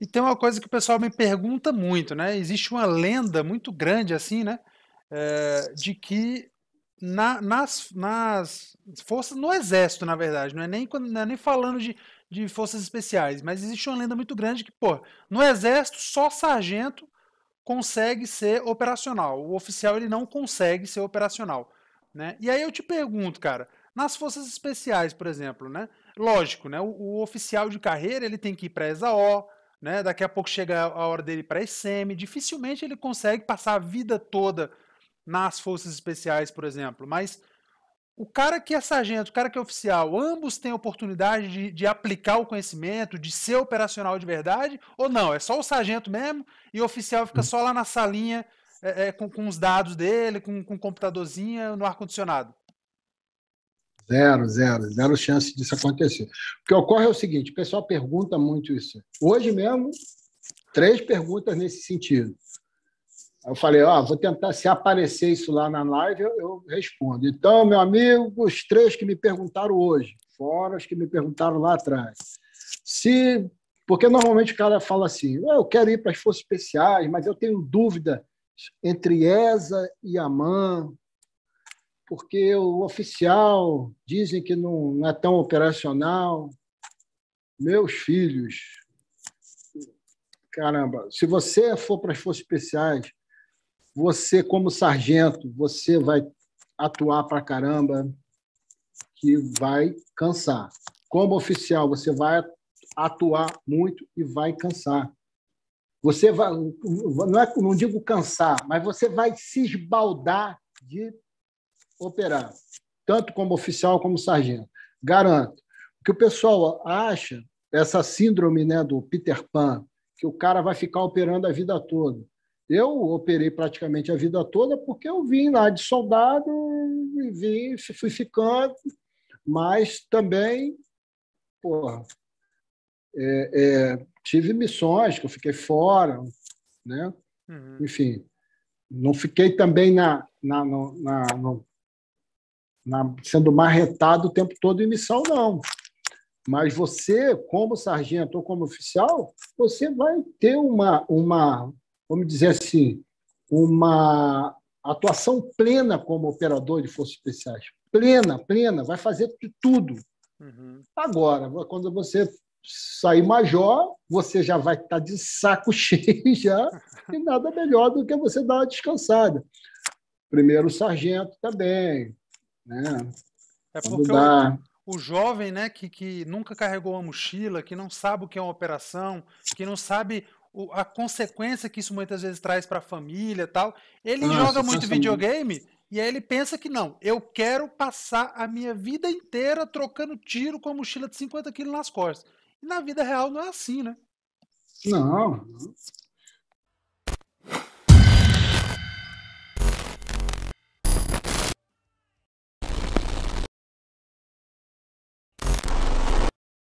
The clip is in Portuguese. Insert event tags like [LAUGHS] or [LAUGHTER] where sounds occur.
E tem uma coisa que o pessoal me pergunta muito, né? Existe uma lenda muito grande, assim, né? É, de que na, nas, nas forças, no exército, na verdade, não é nem, não é nem falando de, de forças especiais, mas existe uma lenda muito grande que, pô, no exército só sargento consegue ser operacional, o oficial ele não consegue ser operacional, né? E aí eu te pergunto, cara, nas forças especiais, por exemplo, né? Lógico, né? O, o oficial de carreira ele tem que ir para a ESAO, né? Daqui a pouco chega a hora dele para SM, dificilmente ele consegue passar a vida toda nas forças especiais, por exemplo, mas o cara que é sargento, o cara que é oficial, ambos têm oportunidade de, de, aplicar o conhecimento, de ser operacional de verdade, ou não? É só o sargento mesmo e o oficial fica hum. só lá na salinha é, é, com, com os dados dele, com, com o computadorzinho no ar-condicionado? Zero, zero, zero chance disso acontecer. O que ocorre é o seguinte: o pessoal pergunta muito isso. Hoje mesmo, três perguntas nesse sentido. Eu falei, ó, vou tentar, se aparecer isso lá na live, eu, eu, respondo. Então, meu amigo, os três que me perguntaram hoje, fora os que me perguntaram lá atrás. Se. Porque normalmente o cara fala assim, oh, eu quero ir para as forças especiais, mas eu tenho dúvida entre ESA e AMAN, porque o oficial dizem que não é tão operacional. Meus filhos, caramba, se você for para as forças especiais, você como sargento, você vai atuar para caramba, que vai cansar. Como oficial, você vai atuar muito e vai cansar. Você vai, não, é, não digo cansar, mas você vai se esbaldar de operar, tanto como oficial como sargento. Garanto. O que o pessoal acha, essa síndrome né, do Peter Pan, que o cara vai ficar operando a vida toda. Eu operei praticamente a vida toda porque eu vim lá de soldado, vim, fui ficando, mas também, porra, é, é, tive missões que eu fiquei fora, né? Uhum. Enfim, não fiquei também na, na, na, na, sendo marretado o tempo todo em missão, não. Mas você, como sargento ou como oficial, você vai ter uma, uma vamos dizer assim, uma atuação plena como operador de forças especiais. Plena, plena, vai fazer de tudo. Uhum. Agora, quando você sair major, você já vai estar tá de saco [LAUGHS] cheio já, e nada melhor do que você dar uma descansada. Primeiro sargento também, né? É porque mudar. O, o jovem, né, que, que nunca carregou uma mochila, que não sabe o que é uma operação, que não sabe a consequência que isso muitas vezes traz para a família tal. Ele Nossa, joga muito videogame e aí ele pensa que não, eu quero passar a minha vida inteira trocando tiro com a mochila de 50 quilos nas costas. E na vida real não é assim, né? Não,